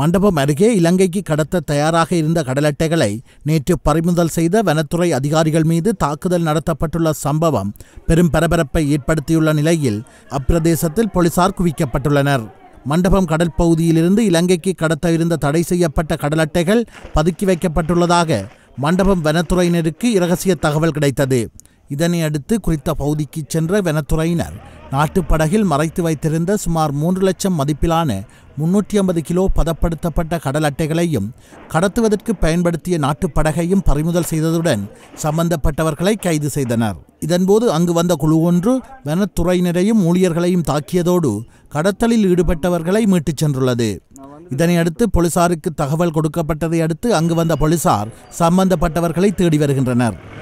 மண்டபம் அருகே இலங்கைக்கு கடத்த தயாராக இருந்த கடலட்டைகளை நேற்று பறிமுதல் செய்த வனத்துறை அதிகாரிகள் மீது தாக்குதல் நடத்தப்பட்டுள்ள சம்பவம் பெரும் பரபரப்பை ஏற்படுத்தியுள்ள நிலையில் அப்பிரதேசத்தில் போலீசார் குவிக்கப்பட்டுள்ளனர் மண்டபம் கடல் பகுதியிலிருந்து இலங்கைக்கு கடத்த இருந்த தடை செய்யப்பட்ட கடலட்டைகள் பதுக்கி வைக்கப்பட்டுள்ளதாக மண்டபம் வனத்துறையினருக்கு இரகசிய தகவல் கிடைத்தது இதனையடுத்து குறித்த பகுதிக்கு சென்ற வனத்துறையினர் நாட்டுப்படகில் மறைத்து வைத்திருந்த சுமார் மூன்று லட்சம் மதிப்பிலான முன்னூற்றி ஐம்பது கிலோ பதப்படுத்தப்பட்ட கடல் அட்டைகளையும் கடத்துவதற்கு பயன்படுத்திய நாட்டுப்படகையும் பறிமுதல் செய்ததுடன் சம்பந்தப்பட்டவர்களை கைது செய்தனர் இதன்போது அங்கு வந்த குழு ஒன்று வனத்துறையினரையும் ஊழியர்களையும் தாக்கியதோடு கடத்தலில் ஈடுபட்டவர்களை மீட்டுச் சென்றுள்ளது இதனையடுத்து போலீசாருக்கு தகவல் கொடுக்கப்பட்டதை அடுத்து அங்கு வந்த போலீசார் சம்பந்தப்பட்டவர்களை தேடி வருகின்றனர்